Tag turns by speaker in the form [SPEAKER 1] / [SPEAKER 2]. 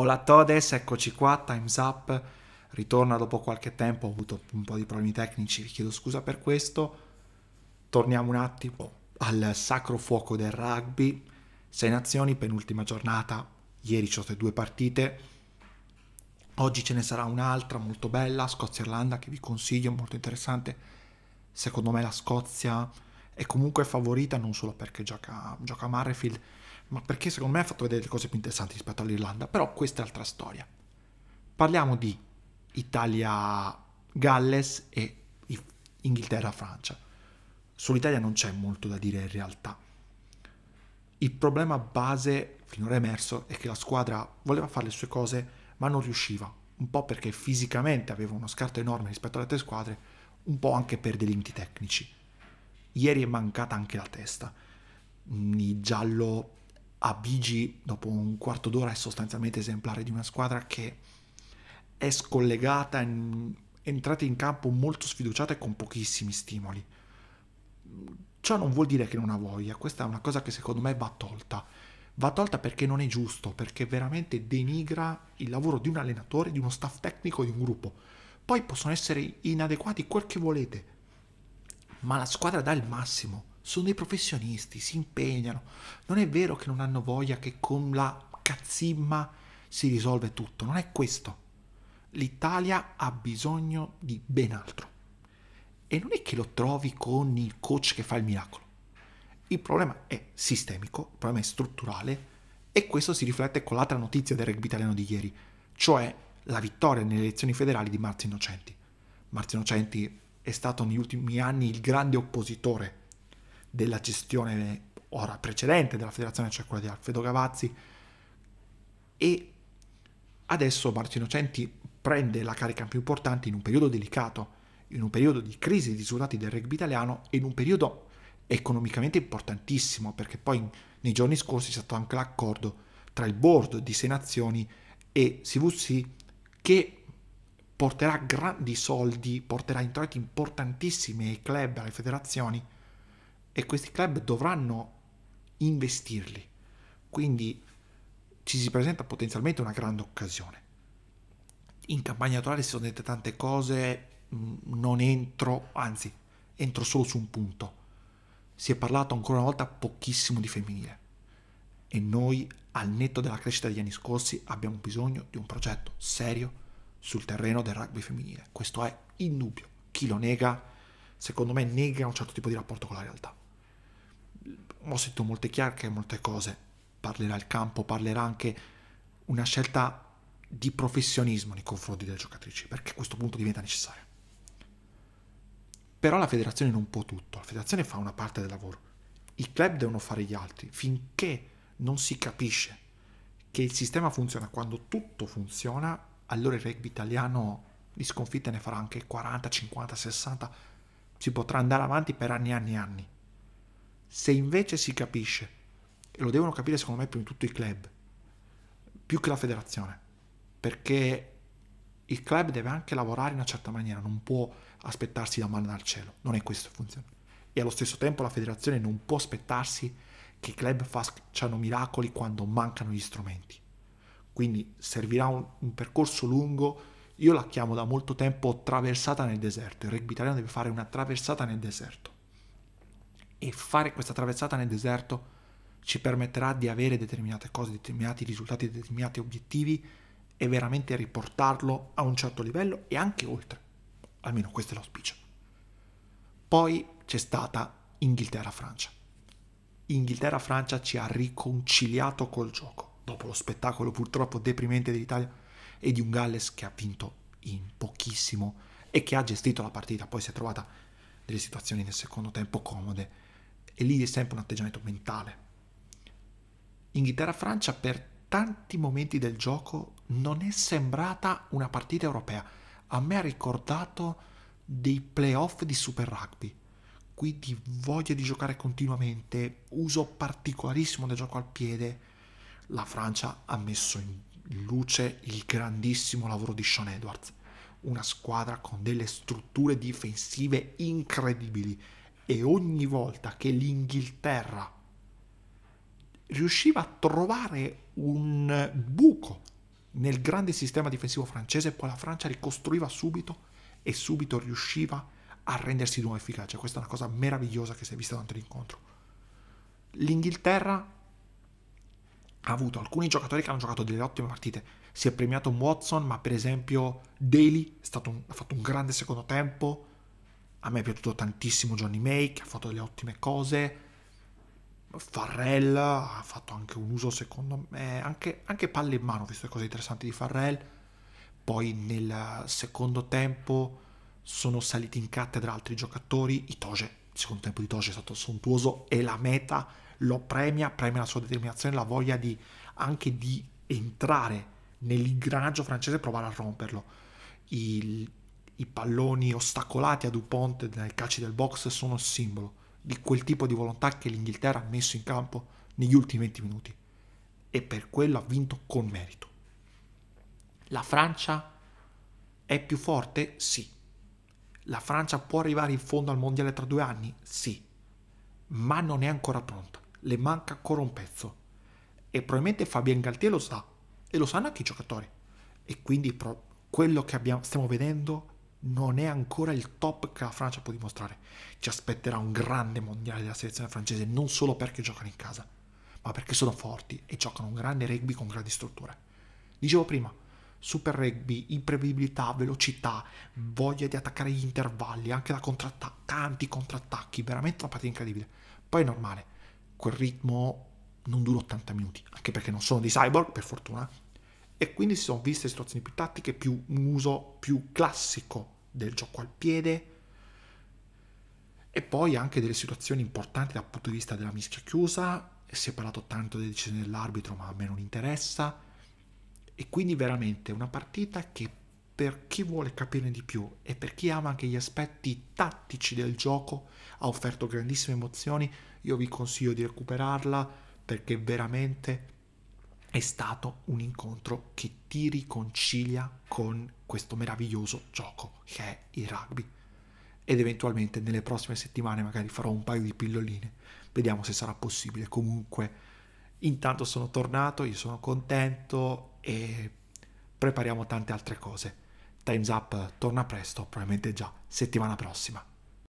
[SPEAKER 1] Hola Todes, eccoci qua, Time's Up, ritorna dopo qualche tempo, ho avuto un po' di problemi tecnici, vi chiedo scusa per questo. Torniamo un attimo al sacro fuoco del rugby, Sei Nazioni, penultima giornata, ieri ci sono state due partite, oggi ce ne sarà un'altra molto bella, Scozia-Irlanda, che vi consiglio, molto interessante. Secondo me la Scozia è comunque favorita non solo perché gioca, gioca Murrayfield, ma perché secondo me ha fatto vedere le cose più interessanti rispetto all'Irlanda, però questa è altra storia. Parliamo di Italia-Galles e Inghilterra-Francia. Sull'Italia non c'è molto da dire in realtà. Il problema base finora emerso è che la squadra voleva fare le sue cose ma non riusciva, un po' perché fisicamente aveva uno scarto enorme rispetto alle altre squadre, un po' anche per dei limiti tecnici. Ieri è mancata anche la testa. Il giallo a Bigi dopo un quarto d'ora è sostanzialmente esemplare di una squadra che è scollegata, in, è entrata in campo molto sfiduciata e con pochissimi stimoli. Ciò non vuol dire che non ha voglia, questa è una cosa che secondo me va tolta. Va tolta perché non è giusto, perché veramente denigra il lavoro di un allenatore, di uno staff tecnico, di un gruppo. Poi possono essere inadeguati quel che volete, ma la squadra dà il massimo sono dei professionisti, si impegnano. Non è vero che non hanno voglia che con la cazzimma si risolve tutto, non è questo. L'Italia ha bisogno di ben altro. E non è che lo trovi con il coach che fa il miracolo. Il problema è sistemico, il problema è strutturale e questo si riflette con l'altra notizia del rugby italiano di ieri, cioè la vittoria nelle elezioni federali di Marzio Innocenti. Marzio Innocenti è stato negli ultimi anni il grande oppositore della gestione ora precedente della federazione, cioè quella di Alfredo Gavazzi, e adesso Martino Innocenti prende la carica più importante in un periodo delicato, in un periodo di crisi di risultati del rugby italiano e in un periodo economicamente importantissimo, perché poi nei giorni scorsi c'è stato anche l'accordo tra il board di Sei Nazioni e CVC che porterà grandi soldi, porterà introiti importantissimi ai club, alle federazioni, e questi club dovranno investirli. Quindi ci si presenta potenzialmente una grande occasione. In campagna elettorale si sono dette tante cose, mm, non entro, anzi entro solo su un punto. Si è parlato ancora una volta pochissimo di femminile e noi al netto della crescita degli anni scorsi abbiamo bisogno di un progetto serio sul terreno del rugby femminile. Questo è indubbio. Chi lo nega, secondo me, nega un certo tipo di rapporto con la realtà ho sentito molte chiacchiere, molte cose, parlerà il campo, parlerà anche una scelta di professionismo nei confronti delle giocatrici, perché a questo punto diventa necessario. Però la federazione non può tutto, la federazione fa una parte del lavoro, i club devono fare gli altri, finché non si capisce che il sistema funziona, quando tutto funziona, allora il rugby italiano di sconfitte ne farà anche 40, 50, 60, si potrà andare avanti per anni e anni e anni. Se invece si capisce, e lo devono capire secondo me più di tutti i club, più che la federazione, perché il club deve anche lavorare in una certa maniera, non può aspettarsi la mano dal cielo, non è questo che funziona. E allo stesso tempo la federazione non può aspettarsi che i club facciano miracoli quando mancano gli strumenti. Quindi servirà un, un percorso lungo, io la chiamo da molto tempo traversata nel deserto, il rugby italiano deve fare una traversata nel deserto e fare questa traversata nel deserto ci permetterà di avere determinate cose, determinati risultati, determinati obiettivi e veramente riportarlo a un certo livello e anche oltre. Almeno questo è l'auspicio. Poi c'è stata Inghilterra-Francia. Inghilterra-Francia ci ha riconciliato col gioco, dopo lo spettacolo purtroppo deprimente dell'Italia e di un Galles che ha vinto in pochissimo e che ha gestito la partita, poi si è trovata delle situazioni nel secondo tempo comode e lì è sempre un atteggiamento mentale. Inghilterra-Francia per tanti momenti del gioco non è sembrata una partita europea. A me ha ricordato dei playoff di Super Rugby, quindi voglia di giocare continuamente, uso particolarissimo del gioco al piede. La Francia ha messo in luce il grandissimo lavoro di Sean Edwards, una squadra con delle strutture difensive incredibili e ogni volta che l'Inghilterra riusciva a trovare un buco nel grande sistema difensivo francese, poi la Francia ricostruiva subito e subito riusciva a rendersi di nuovo efficace. Questa è una cosa meravigliosa che si è vista durante l'incontro. L'Inghilterra ha avuto alcuni giocatori che hanno giocato delle ottime partite. Si è premiato Watson, ma per esempio Daly un, ha fatto un grande secondo tempo. A me è piaciuto tantissimo Johnny che ha fatto delle ottime cose. Farrell ha fatto anche un uso, secondo me, anche, anche palle in mano, visto le cose interessanti di Farrell. Poi nel secondo tempo sono saliti in cattedra altri giocatori. Itoge, il secondo tempo di Toge è stato sontuoso e la meta lo premia, premia la sua determinazione, la voglia di, anche di entrare nell'ingranaggio francese e provare a romperlo. Il i palloni ostacolati a Dupont dai calci del box sono il simbolo di quel tipo di volontà che l'Inghilterra ha messo in campo negli ultimi 20 minuti e per quello ha vinto con merito. La Francia è più forte? Sì. La Francia può arrivare in fondo al mondiale tra due anni? Sì. Ma non è ancora pronta, le manca ancora un pezzo. E probabilmente Fabien Galtier lo sa, e lo sanno anche i giocatori. E quindi quello che abbiamo, stiamo vedendo non è ancora il top che la Francia può dimostrare. Ci aspetterà un grande mondiale della selezione francese, non solo perché giocano in casa, ma perché sono forti e giocano un grande rugby con grandi strutture. Dicevo prima, super rugby, imprevedibilità, velocità, voglia di attaccare gli intervalli, anche da contrattacchi, tanti contrattacchi, veramente una partita incredibile. Poi è normale, quel ritmo non dura 80 minuti, anche perché non sono dei cyborg, per fortuna, e quindi si sono viste situazioni più tattiche, più un uso più classico del gioco al piede e poi anche delle situazioni importanti dal punto di vista della mischia chiusa, si è parlato tanto delle decisioni dell'arbitro ma a me non interessa e quindi veramente una partita che per chi vuole capirne di più e per chi ama anche gli aspetti tattici del gioco ha offerto grandissime emozioni, io vi consiglio di recuperarla perché veramente è stato un incontro che ti riconcilia con questo meraviglioso gioco che è il rugby ed eventualmente nelle prossime settimane magari farò un paio di pilloline vediamo se sarà possibile comunque intanto sono tornato io sono contento e prepariamo tante altre cose times up torna presto probabilmente già settimana prossima